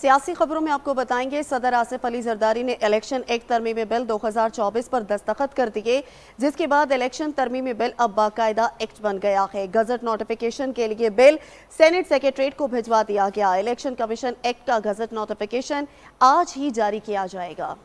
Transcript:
सियासी खबरों में आपको बताएंगे सदर आसिफ अली जरदारी ने इलेक्शन एक तरमीम बिल 2024 पर दस्तखत कर दिए जिसके बाद इलेक्शन तरमीम बिल अब बाकायदा एक्ट बन गया है गजट नोटिफिकेशन के लिए बिल सेनेट सेक्रेटरीट को भिजवा दिया गया इलेक्शन कमीशन एक्ट का गजट नोटिफिकेशन आज ही जारी किया जाएगा